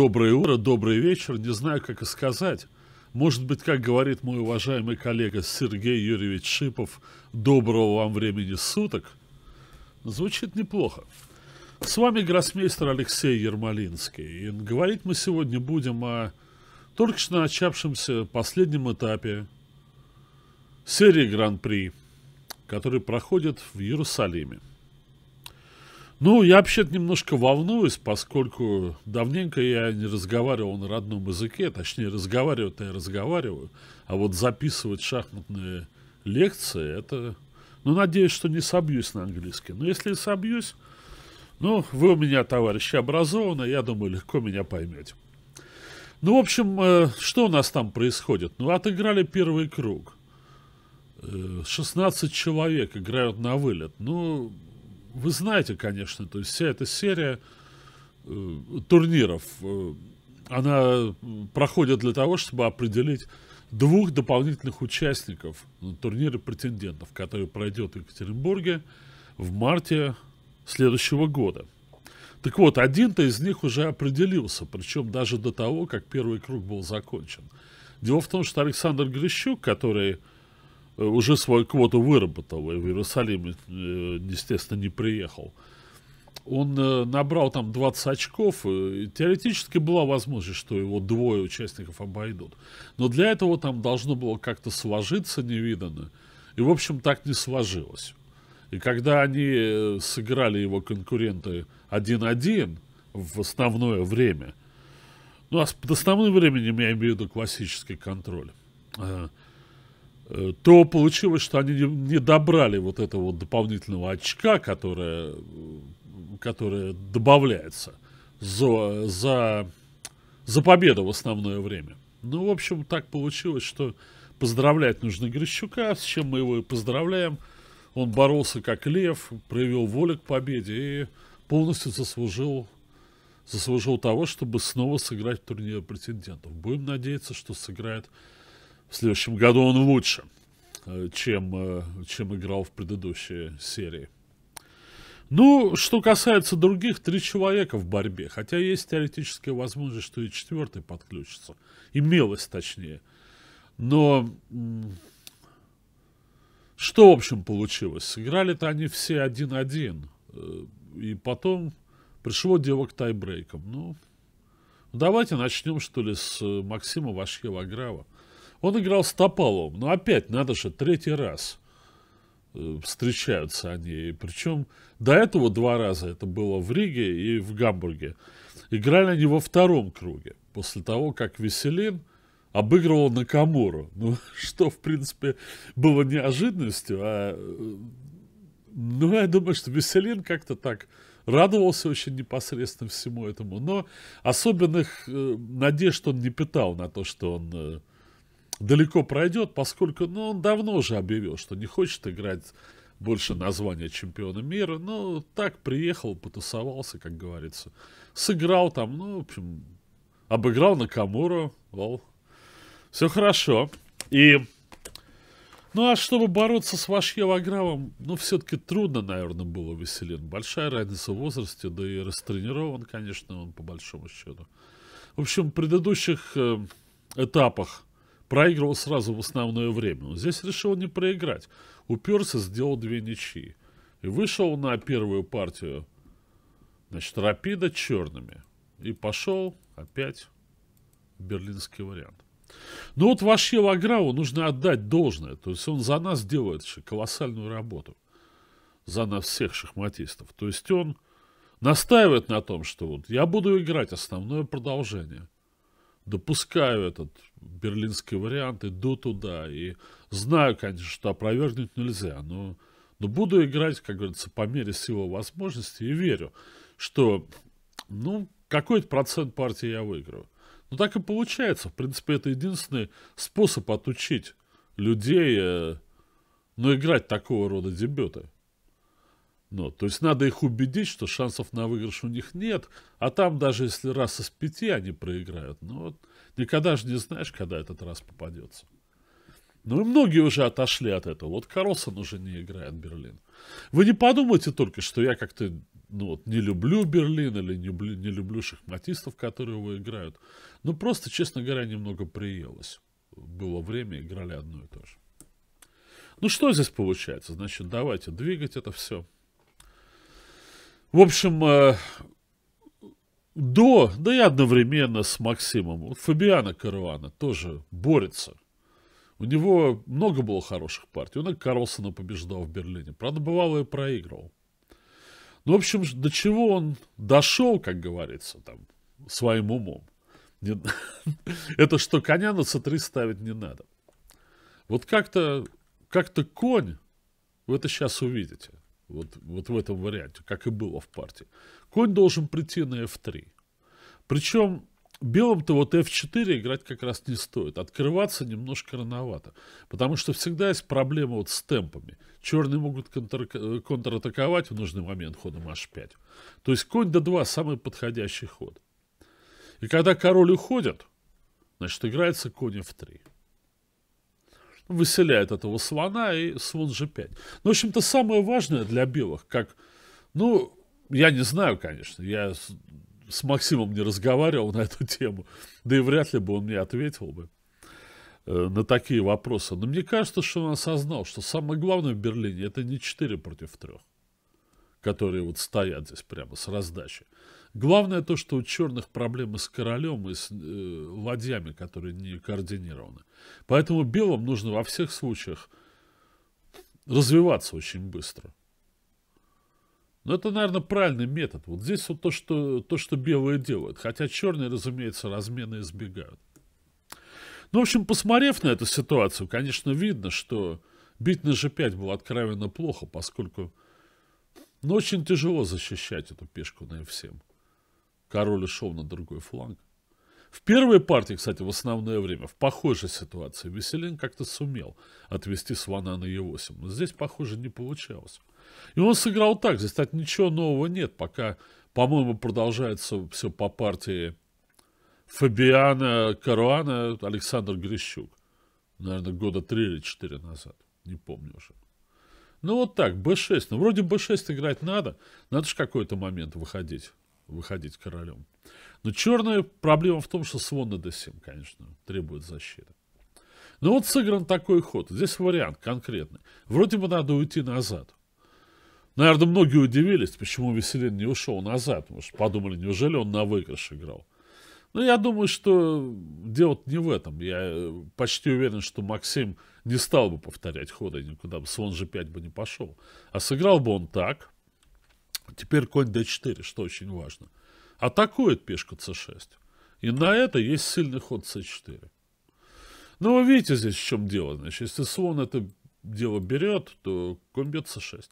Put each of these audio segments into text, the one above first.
Доброе утро, добрый вечер. Не знаю, как и сказать. Может быть, как говорит мой уважаемый коллега Сергей Юрьевич Шипов, доброго вам времени суток. Звучит неплохо. С вами гроссмейстер Алексей Ермолинский. И говорить мы сегодня будем о только что начавшемся последнем этапе серии Гран-при, который проходит в Иерусалиме. Ну, я вообще-то немножко волнуюсь, поскольку давненько я не разговаривал на родном языке, точнее, разговаривать-то я разговариваю, а вот записывать шахматные лекции, это... Ну, надеюсь, что не собьюсь на английский. Но если собьюсь, ну, вы у меня, товарищи, образованы, я думаю, легко меня поймете. Ну, в общем, э, что у нас там происходит? Ну, отыграли первый круг. 16 э, человек играют на вылет. Ну, вы знаете, конечно, то есть вся эта серия э, турниров, э, она проходит для того, чтобы определить двух дополнительных участников турнира претендентов, который пройдет в Екатеринбурге в марте следующего года. Так вот, один-то из них уже определился, причем даже до того, как первый круг был закончен. Дело в том, что Александр Грищук, который Э, уже свою квоту выработал, и в Иерусалим, э, естественно, не приехал. Он э, набрал там 20 очков, и теоретически была возможность, что его двое участников обойдут. Но для этого там должно было как-то сложиться невиданно, и, в общем, так не сложилось. И когда они сыграли его конкуренты 1-1 в основное время, ну, а под основным временем я имею в виду классический контроль, Э, то получилось, что они не, не добрали вот этого вот дополнительного очка, которое, которое добавляется за, за, за победу в основное время. Ну, в общем, так получилось, что поздравлять нужно Грищука, с чем мы его и поздравляем. Он боролся как лев, проявил волю к победе и полностью заслужил, заслужил того, чтобы снова сыграть в турнире претендентов. Будем надеяться, что сыграет в следующем году он лучше, э, чем, э, чем играл в предыдущей серии. Ну, что касается других, три человека в борьбе. Хотя есть теоретическая возможность, что и четвертый подключится. Имелось, точнее. Но что, в общем, получилось? Сыграли-то они все 1-1. Э, и потом пришло дело к тайбрейкам. Ну, давайте начнем, что ли, с Максима Вашхева-Грава. Он играл с Топаловым, но опять, надо же, третий раз э, встречаются они. Причем до этого два раза, это было в Риге и в Гамбурге, играли они во втором круге, после того, как Веселин обыгрывал Накамуру. Ну, что, в принципе, было неожиданностью, а... Э, ну, я думаю, что Веселин как-то так радовался очень непосредственно всему этому, но особенных э, надежд он не питал на то, что он далеко пройдет, поскольку ну, он давно уже объявил, что не хочет играть больше названия чемпиона мира. Ну, так приехал, потусовался, как говорится. Сыграл там, ну, в общем, обыграл Накамуру. Вол. Все хорошо. И... Ну, а чтобы бороться с Вашьева Агравом, ну, все-таки трудно, наверное, было Веселин. Большая разница в возрасте, да и растренирован, конечно, он по большому счету. В общем, в предыдущих э, этапах проигрывал сразу в основное время. Но здесь решил не проиграть. Уперся, сделал две ничьи. И вышел на первую партию, значит, рапида черными. И пошел опять берлинский вариант. Но ну вот ваше Аграву нужно отдать должное. То есть он за нас делает же колоссальную работу. За нас всех шахматистов. То есть он настаивает на том, что вот я буду играть основное продолжение – допускаю этот берлинский вариант, иду туда. И знаю, конечно, что опровергнуть нельзя, но, но буду играть, как говорится, по мере силы возможности и верю, что, ну, какой-то процент партии я выиграю. Ну, так и получается. В принципе, это единственный способ отучить людей, э, ну, играть такого рода дебюты. Ну, то есть надо их убедить, что шансов на выигрыш у них нет, а там даже если раз из пяти они проиграют, ну вот никогда же не знаешь, когда этот раз попадется. Ну и многие уже отошли от этого. Вот Карлсон уже не играет в Берлин. Вы не подумайте только, что я как-то ну, вот, не люблю Берлин или не, не люблю шахматистов, которые его играют. Ну просто, честно говоря, немного приелось. Было время, играли одно и то же. Ну что здесь получается? Значит, давайте двигать это все. В общем, э, до, да и одновременно с Максимом, Фабиана Каруана тоже борется. У него много было хороших партий. Он и Карлсона побеждал в Берлине. Правда, бывало и проигрывал. Ну, в общем, до чего он дошел, как говорится, там, своим умом. Это что, коня на c3 ставить не надо. Вот как-то как то конь, вы это сейчас увидите. Вот, вот в этом варианте, как и было в партии. Конь должен прийти на f3. Причем белым-то вот f4 играть как раз не стоит. Открываться немножко рановато. Потому что всегда есть проблема вот с темпами. Черные могут контр контратаковать в нужный момент ходом h5. То есть конь d2 самый подходящий ход. И когда король уходит, значит играется конь f3 выселяет этого слона и слон же 5 Ну, в общем-то, самое важное для белых, как, ну, я не знаю, конечно, я с, с Максимом не разговаривал на эту тему, да и вряд ли бы он мне ответил бы э, на такие вопросы. Но мне кажется, что он осознал, что самое главное в Берлине это не 4 против 3 которые вот стоят здесь прямо с раздачи. Главное то, что у черных проблемы с королем и с э, ладьями, которые не координированы. Поэтому белым нужно во всех случаях развиваться очень быстро. Но это, наверное, правильный метод. Вот здесь вот то, что, то, что белые делают. Хотя черные, разумеется, размены избегают. Ну, в общем, посмотрев на эту ситуацию, конечно, видно, что бить на g5 было откровенно плохо, поскольку но очень тяжело защищать эту пешку на f7. Король ушел на другой фланг. В первой партии, кстати, в основное время, в похожей ситуации, Веселин как-то сумел отвести слона на e8. Но здесь, похоже, не получалось. И он сыграл так. Здесь, кстати, ничего нового нет. Пока, по-моему, продолжается все по партии Фабиана Каруана Александр Грищук. Наверное, года три или четыре назад. Не помню уже. Ну вот так, b6. Ну вроде b6 играть надо. Надо же какой-то момент выходить. Выходить королем. Но черная проблема в том, что свон на d7, конечно, требует защиты. Ну вот сыгран такой ход. Здесь вариант конкретный. Вроде бы надо уйти назад. Наверное, многие удивились, почему Веселин не ушел назад. Может, подумали, неужели он на выигрыш играл. Но ну, я думаю, что дело не в этом. Я э, почти уверен, что Максим не стал бы повторять хода никуда, слон g5 бы не пошел. А сыграл бы он так. Теперь конь d4, что очень важно. Атакует пешку c6. И на это есть сильный ход c4. Но вы видите здесь, в чем дело. Значит, если слон это дело берет, то конь бьет c6.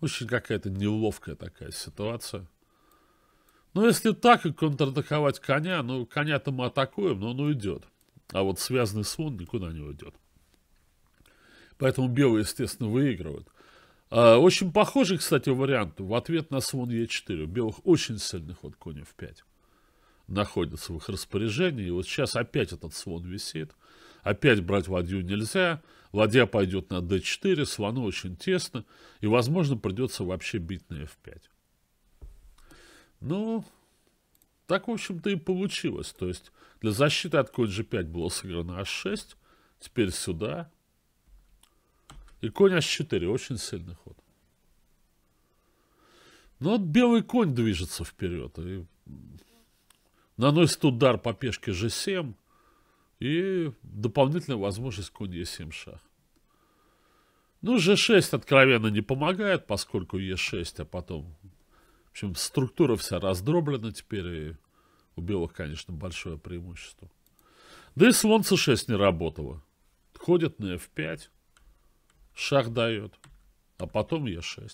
Очень какая-то неловкая такая ситуация. Но ну, если так и контратаковать коня, ну, коня-то мы атакуем, но он уйдет. А вот связанный слон никуда не уйдет. Поэтому белые, естественно, выигрывают. А, очень похожий, кстати, вариант. В ответ на слон Е4. У белых очень сильный ход коня в 5 находится в их распоряжении. И вот сейчас опять этот слон висит. Опять брать ладью нельзя. Ладья пойдет на d4, слону очень тесно. И, возможно, придется вообще бить на f5. Ну, так, в общем-то, и получилось. То есть для защиты от конь g5 было сыграно h6. Теперь сюда. И конь h4. Очень сильный ход. Ну, вот белый конь движется вперед. И наносит удар по пешке g7. И дополнительная возможность конь e7 шах. Ну, g6 откровенно не помогает, поскольку e6, а потом в общем, структура вся раздроблена теперь, и у белых, конечно, большое преимущество. Да и слон c6 не работало. Ходит на f5, шах дает, а потом e6.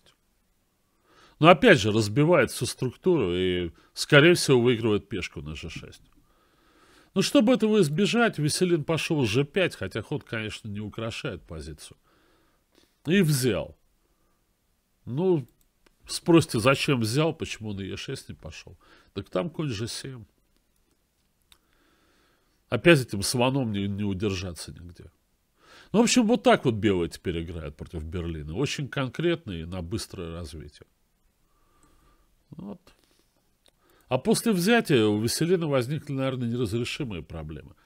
Но опять же, разбивает всю структуру и, скорее всего, выигрывает пешку на g6. Но ну, чтобы этого избежать, Веселин пошел g5, хотя ход, конечно, не украшает позицию. И взял. Ну, Спросите, зачем взял, почему на Е6 не пошел? Так там конь же 7 Опять этим слоном не, не удержаться нигде. Ну, в общем, вот так вот белые теперь играют против Берлина. Очень конкретно и на быстрое развитие. Вот. А после взятия у Веселина возникли, наверное, неразрешимые проблемы.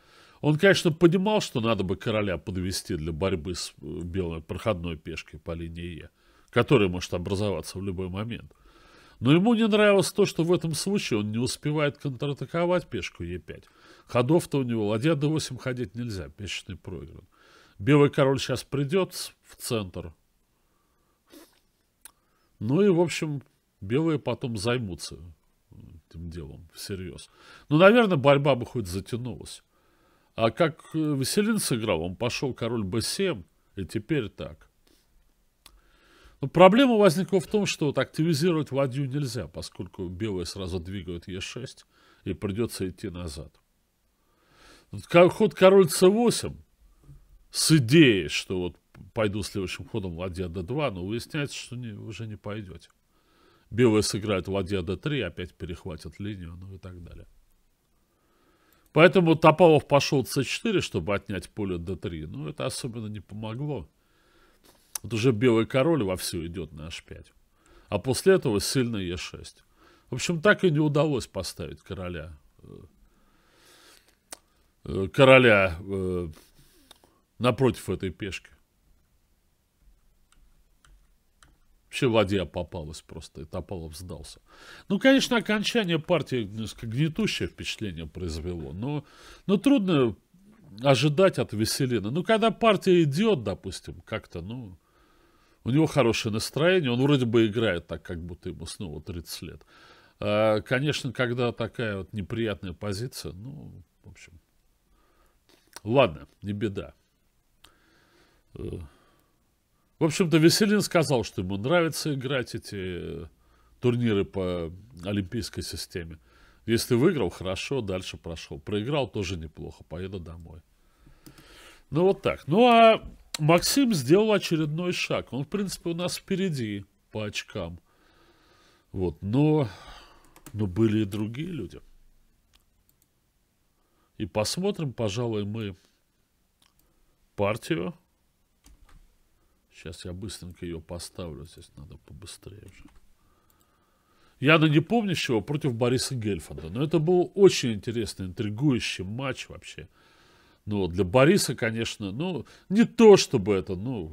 Он, конечно, понимал, что надо бы короля подвести для борьбы с э, белой проходной пешкой по линии Е который может образоваться в любой момент. Но ему не нравилось то, что в этом случае он не успевает контратаковать пешку Е5. Ходов-то у него ладья d8 ходить нельзя, пешечный проигран. Белый король сейчас придет в центр. Ну и, в общем, белые потом займутся этим делом всерьез. Ну, наверное, борьба бы хоть затянулась. А как э, Веселин сыграл, он пошел король b7, и теперь так. Но проблема возникла в том, что вот активизировать ладью нельзя, поскольку белые сразу двигают Е6, и придется идти назад. Вот ход король c8 с идеей, что вот пойду следующим ходом ладья d2, но выясняется, что не, уже не пойдете. Белые сыграют ладья d3, опять перехватят линию, ну и так далее. Поэтому Топалов пошел c4, чтобы отнять поле d3, но это особенно не помогло. Вот уже белый король вовсю идет на h5. А после этого сильный e6. В общем, так и не удалось поставить короля. Э, э, короля э, напротив этой пешки. Вообще ладья попалась просто, и Топалов сдался. Ну, конечно, окончание партии несколько гнетущее впечатление произвело, но, но трудно ожидать от Веселина. Ну, когда партия идет, допустим, как-то, ну, у него хорошее настроение, он вроде бы играет так, как будто ему снова 30 лет. А, конечно, когда такая вот неприятная позиция, ну, в общем, ладно, не беда. Э, в общем-то, Веселин сказал, что ему нравится играть эти турниры по олимпийской системе. Если выиграл, хорошо, дальше прошел. Проиграл, тоже неплохо, поеду домой. Ну вот так. Ну а Максим сделал очередной шаг. Он, в принципе, у нас впереди по очкам. Вот, но, но были и другие люди. И посмотрим, пожалуй, мы партию. Сейчас я быстренько ее поставлю. Здесь надо побыстрее уже. Я Яна Непомнящего против Бориса Гельфанда. Но это был очень интересный, интригующий матч вообще. Ну, для Бориса, конечно, ну, не то чтобы это, ну,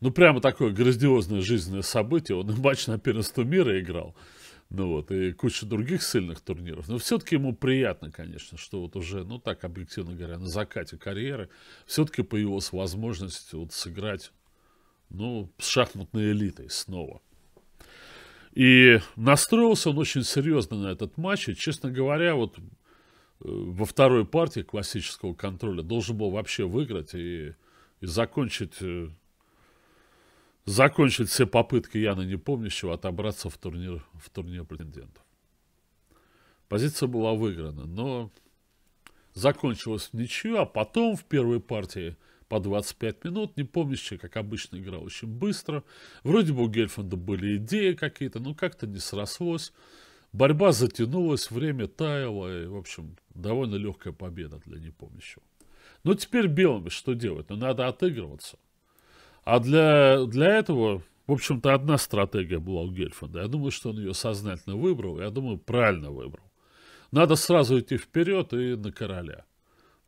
ну, прямо такое грандиозное жизненное событие. Он и матч на первенство мира играл. Ну вот, и куча других сильных турниров. Но все-таки ему приятно, конечно, что вот уже, ну так, объективно говоря, на закате карьеры все-таки появилась возможность вот сыграть, ну, с шахматной элитой снова. И настроился он очень серьезно на этот матч. И, честно говоря, вот Э, во второй партии классического контроля должен был вообще выиграть и, и закончить, э, закончить все попытки Яна Непомнящего отобраться в турнир, в турнир претендентов. Позиция была выиграна, но закончилась в ничью, а потом в первой партии по 25 минут, не помнящий, как обычно, играл очень быстро. Вроде бы у Гельфанда были идеи какие-то, но как-то не срослось. Борьба затянулась, время таяло, и, в общем, довольно легкая победа для непомнящего. Ну, теперь белыми что делать? Ну, надо отыгрываться. А для, для этого, в общем-то, одна стратегия была у Гельфанда. Я думаю, что он ее сознательно выбрал, я думаю, правильно выбрал. Надо сразу идти вперед и на короля.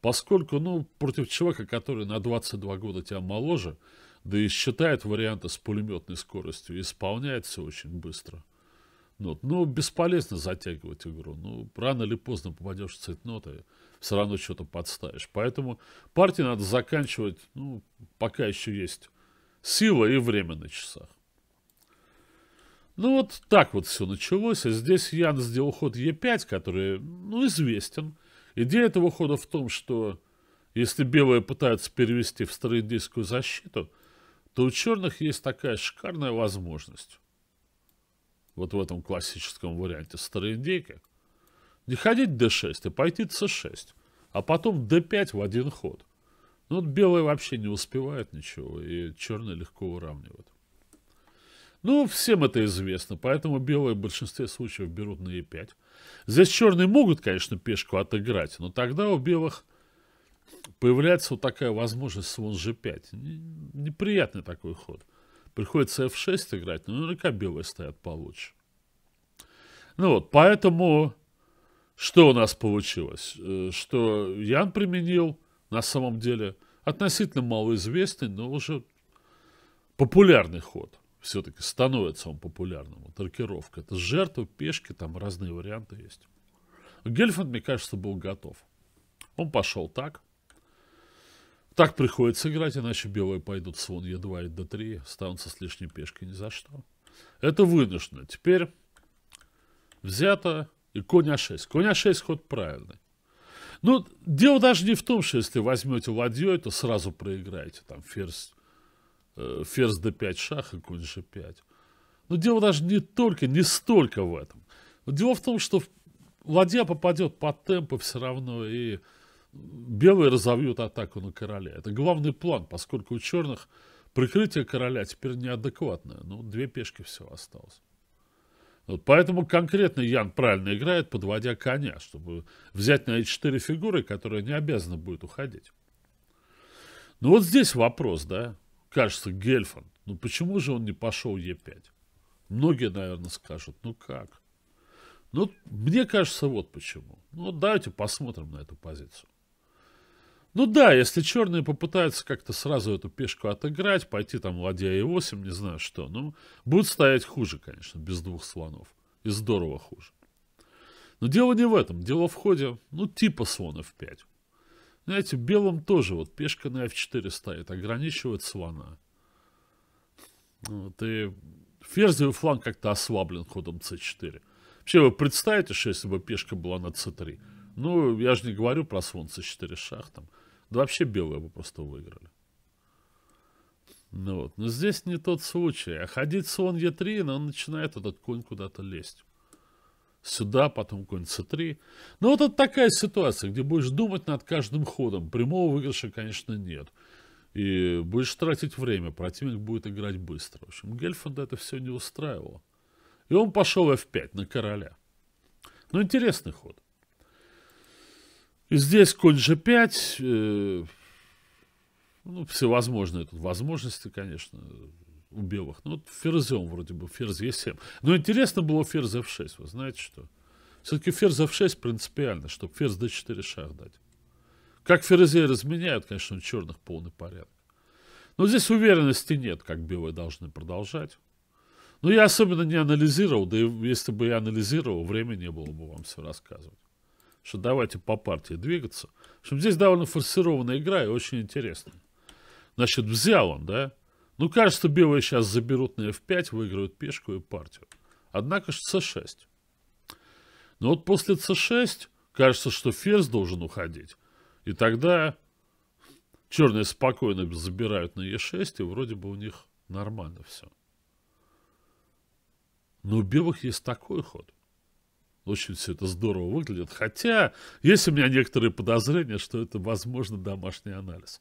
Поскольку, ну, против человека, который на 22 года тебя моложе, да и считает варианты с пулеметной скоростью, исполняет все очень быстро – нот. Ну, бесполезно затягивать игру. Ну, рано или поздно попадешь в цветноты, все равно что-то подставишь. Поэтому партии надо заканчивать, ну, пока еще есть сила и время на часах. Ну, вот так вот все началось. И а здесь Ян сделал ход Е5, который, ну, известен. Идея этого хода в том, что если белые пытаются перевести в староиндийскую защиту, то у черных есть такая шикарная возможность вот в этом классическом варианте староиндейка, не ходить d6 а пойти c6, а потом d5 в один ход. Ну, вот белый вообще не успевает ничего, и черный легко выравнивает. Ну, всем это известно, поэтому белые в большинстве случаев берут на e5. Здесь черные могут, конечно, пешку отыграть, но тогда у белых появляется вот такая возможность слон g5. Неприятный такой ход. Приходится f6 играть, но наверняка белые стоят получше. Ну вот, поэтому что у нас получилось? Э, что Ян применил на самом деле относительно малоизвестный, но уже популярный ход. Все-таки становится он популярным. Вот аркировка. Это жертва, пешки, там разные варианты есть. Гельфанд, мне кажется, был готов. Он пошел так. Так приходится играть, иначе белые пойдут свон вон Е2 и Д3, останутся с лишней пешкой ни за что. Это вынуждено. Теперь взято и конь А6. Конь А6 ход правильный. Ну, дело даже не в том, что если возьмете ладьей, то сразу проиграете. Там ферзь, э, ферзь d5 шах и конь g5. Но дело даже не только, не столько в этом. Но дело в том, что ладья попадет под темпы все равно и белые разовьют атаку на короля. Это главный план, поскольку у черных прикрытие короля теперь неадекватное. Ну, две пешки всего осталось. Вот поэтому конкретно Ян правильно играет, подводя коня, чтобы взять на эти четыре фигуры, которые не обязаны будет уходить. Ну вот здесь вопрос, да? Кажется, Гельфанд. Ну почему же он не пошел Е5? Многие, наверное, скажут, ну как? Ну, мне кажется, вот почему. Ну, давайте посмотрим на эту позицию. Ну да, если черные попытаются как-то сразу эту пешку отыграть, пойти там ладья e8, не знаю что, ну, будет стоять хуже, конечно, без двух слонов. И здорово хуже. Но дело не в этом. Дело в ходе, ну, типа слона f5. Знаете, белым тоже вот пешка на f4 стоит, ограничивает слона. Вот, и ферзевый фланг как-то ослаблен ходом c4. Вообще, вы представите, что если бы пешка была на c3? Ну, я же не говорю про слон c4 шах, там, да вообще белые бы просто выиграли. Ну вот. Но здесь не тот случай. А ходить слон Е3, но он начинает этот конь куда-то лезть. Сюда, потом конь С3. Ну вот это такая ситуация, где будешь думать над каждым ходом. Прямого выигрыша, конечно, нет. И будешь тратить время, противник будет играть быстро. В общем, Гельфанда это все не устраивало. И он пошел F5 на короля. Ну, интересный ход. Здесь конь g5, э, ну, всевозможные тут возможности, конечно, у белых. Ну, вот ферзем вроде бы, ферзь e7. Но интересно было ферзь f6, вы знаете что? Все-таки ферзь f6 принципиально, чтобы ферзь d4 шах дать. Как ферзей разменяют, конечно, у черных полный порядок. Но здесь уверенности нет, как белые должны продолжать. Но я особенно не анализировал, да и если бы я анализировал, времени не было бы вам все рассказывать что давайте по партии двигаться. В здесь довольно форсированная игра и очень интересная. Значит, взял он, да? Ну, кажется, белые сейчас заберут на f5, выиграют пешку и партию. Однако же c6. Но вот после c6 кажется, что ферзь должен уходить. И тогда черные спокойно забирают на e6, и вроде бы у них нормально все. Но у белых есть такой ход. Очень все это здорово выглядит. Хотя есть у меня некоторые подозрения, что это, возможно, домашний анализ.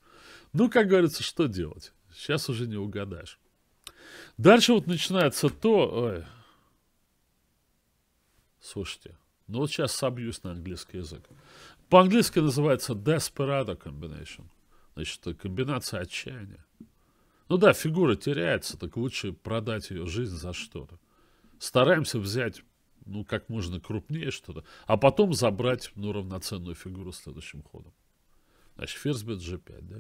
Ну, как говорится, что делать? Сейчас уже не угадаешь. Дальше вот начинается то... Ой. Слушайте, ну вот сейчас собьюсь на английский язык. По-английски называется Desperado Combination. Значит, комбинация отчаяния. Ну да, фигура теряется, так лучше продать ее жизнь за что-то. Стараемся взять ну, как можно крупнее что-то, а потом забрать, ну, равноценную фигуру следующим ходом. Значит, ферзь бьет g5, да?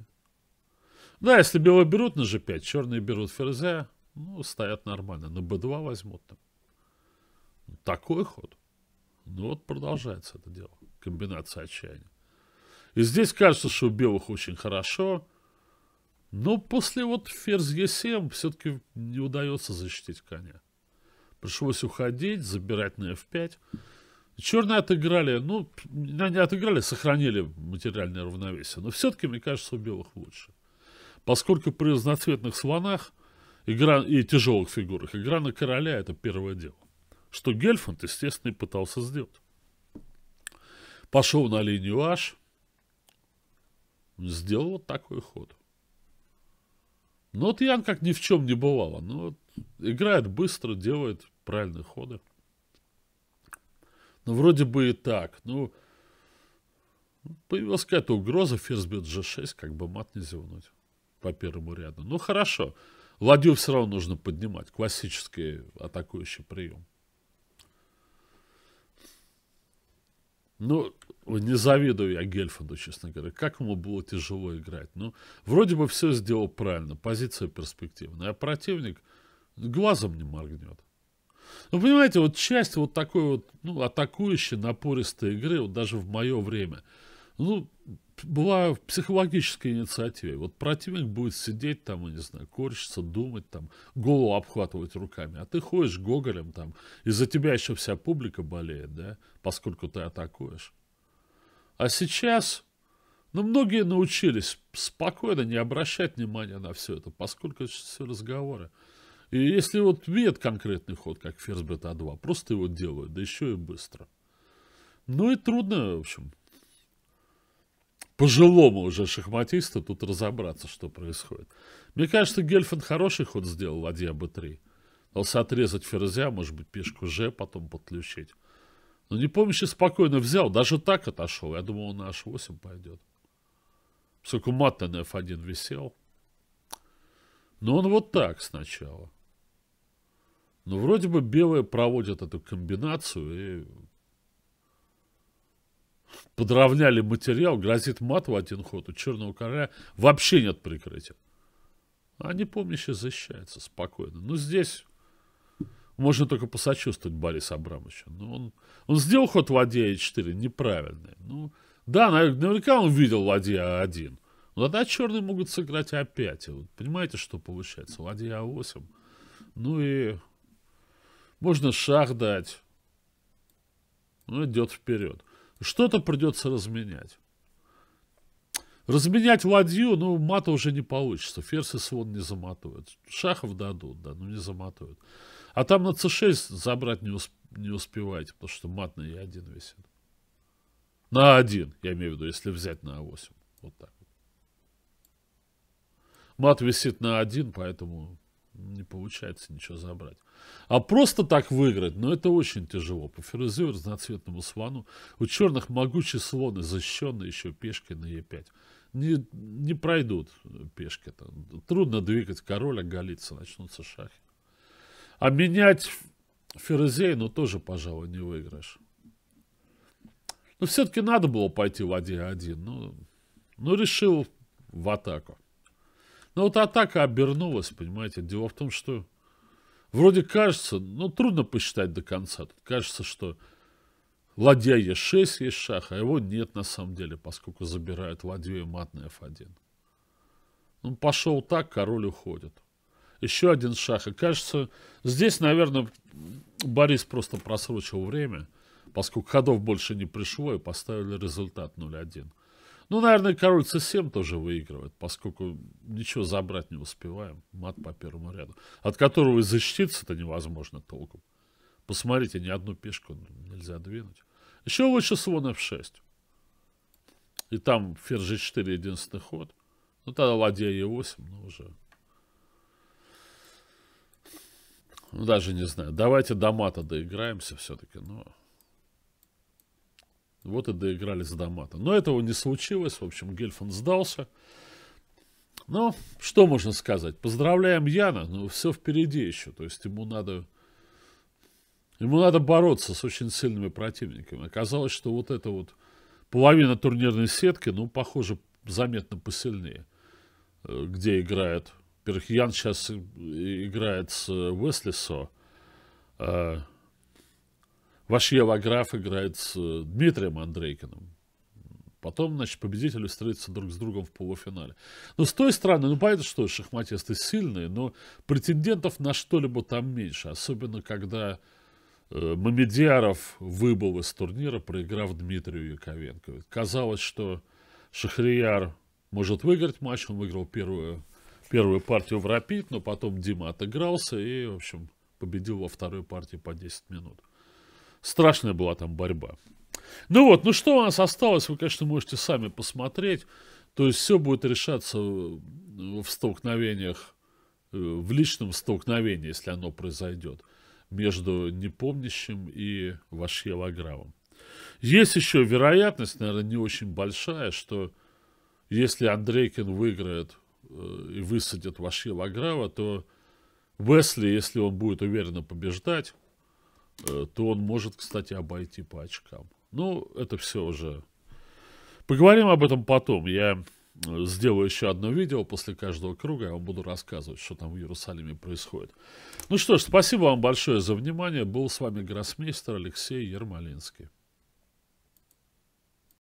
Да, ну, если белые берут на g5, черные берут ферзя, ну, стоят нормально. На b2 возьмут там. Ну, такой ход. Ну, вот продолжается это дело. Комбинация отчаяния. И здесь кажется, что у белых очень хорошо. Но после вот ферзь е 7 все-таки не удается защитить коня. Пришлось уходить, забирать на F5. Черные отыграли, ну, они отыграли, сохранили материальное равновесие. Но все-таки, мне кажется, у белых лучше. Поскольку при разноцветных слонах игра, и тяжелых фигурах игра на короля – это первое дело. Что Гельфанд, естественно, и пытался сделать. Пошел на линию H, сделал вот такой ход. Ну, вот Ян как ни в чем не бывало. Ну, вот, играет быстро, делает правильные ходы. Ну, вроде бы и так. Ну, появилась какая-то угроза, ферзбет g6, как бы мат не зевнуть по первому ряду. Ну, хорошо. Ладью все равно нужно поднимать. Классический атакующий прием. Ну, не завидую я Гельфанду, честно говоря. Как ему было тяжело играть. Ну, вроде бы все сделал правильно. Позиция перспективная. А противник глазом не моргнет. Ну, понимаете, вот часть вот такой вот, ну, атакующей, напористой игры, вот даже в мое время, ну, была в психологической инициативе. Вот противник будет сидеть там, и не знаю, корчиться, думать, там, голову обхватывать руками. А ты ходишь гоголем там, из-за тебя еще вся публика болеет, да, поскольку ты атакуешь. А сейчас, ну, многие научились спокойно не обращать внимания на все это, поскольку это все разговоры. И если вот видят конкретный ход, как ферзь бета-2, просто его делают, да еще и быстро. Ну и трудно, в общем, пожилому уже шахматисту тут разобраться, что происходит. Мне кажется, Гельфанд хороший ход сделал, ладья b3. Должен отрезать ферзя, может быть, пешку g потом подключить. Но не помнишь, спокойно взял, даже так отошел. Я думал, он на h8 пойдет. Поскольку мат на f1 висел. Но он вот так сначала. Но ну, вроде бы белые проводят эту комбинацию и подровняли материал, грозит мат в один ход. У черного короля вообще нет прикрытия. А непомнящий защищаются спокойно. Но ну, здесь можно только посочувствовать Борису Абрамовичу. Ну, он, он сделал ход ладья e4 неправильный. Ну, да, наверняка он видел ладья а1. Но тогда черные могут сыграть а5. И вот понимаете, что получается? Ладья а8. Ну и можно шах дать. Ну, идет вперед. Что-то придется разменять. Разменять ладью, ну, мата уже не получится. Ферзь и слон не заматывают, Шахов дадут, да, но не заматывают, А там на c6 забрать не, усп не успеваете, потому что мат на e1 висит. На 1, я имею в виду, если взять на a8. Вот так. Мат висит на 1, поэтому не получается ничего забрать. А просто так выиграть, ну это очень тяжело. По ферзю разноцветному слону. У черных могучий слон, защищенный еще пешкой на Е5. Не, не пройдут пешки. -то. Трудно двигать короля, а галиться, начнутся шахи. А менять ферзей, ну тоже, пожалуй, не выиграешь. Но ну, все-таки надо было пойти в 1-1. Ну, ну решил в атаку. Но ну, вот атака обернулась, понимаете. Дело в том, что вроде кажется, ну, трудно посчитать до конца. Тут кажется, что ладья Е6 есть шах, а его нет на самом деле, поскольку забирают ладью и мат на F1. Он пошел так, король уходит. Еще один шах. И кажется, здесь, наверное, Борис просто просрочил время, поскольку ходов больше не пришло и поставили результат 0-1. Ну, наверное, король c7 тоже выигрывает, поскольку ничего забрать не успеваем. Мат по первому ряду. От которого и защититься-то невозможно толком. Посмотрите, ни одну пешку нельзя двинуть. Еще лучше слон f6. И там ферзь g4 единственный ход. Ну, тогда ладья e8, но ну, уже... Ну, даже не знаю. Давайте до мата доиграемся все-таки, но... Вот и доигрались за мата. Но этого не случилось. В общем, Гельфанд сдался. Но что можно сказать? Поздравляем Яна, но все впереди еще. То есть ему надо... Ему надо бороться с очень сильными противниками. Оказалось, что вот эта вот половина турнирной сетки, ну, похоже, заметно посильнее. Э, где играет... Во-первых, Ян сейчас играет с Веслисо. А, Ваш Еваграф играет с э, Дмитрием Андрейкиным. Потом, значит, победители встретятся друг с другом в полуфинале. Но ну, с той стороны, ну понятно, что шахматисты сильные, но претендентов на что-либо там меньше. Особенно, когда э, Мамедиаров выбыл из турнира, проиграв Дмитрию Яковенко. Казалось, что Шахрияр может выиграть матч. Он выиграл первую, первую партию в Рапид, но потом Дима отыгрался и, в общем, победил во второй партии по 10 минут. Страшная была там борьба. Ну вот, ну что у нас осталось, вы, конечно, можете сами посмотреть. То есть все будет решаться э, в столкновениях, э, в личном столкновении, если оно произойдет, между непомнящим и Вашьелогравом. Есть еще вероятность, наверное, не очень большая, что если Андрейкин выиграет э, и высадит Вашьелограва, то Весли, если он будет уверенно побеждать, Э, то он может, кстати, обойти по очкам. Ну, это все уже... Поговорим об этом потом. Я э, сделаю еще одно видео после каждого круга. Я вам буду рассказывать, что там в Иерусалиме происходит. Ну что ж, спасибо вам большое за внимание. Был с вами гроссмейстер Алексей Ермолинский.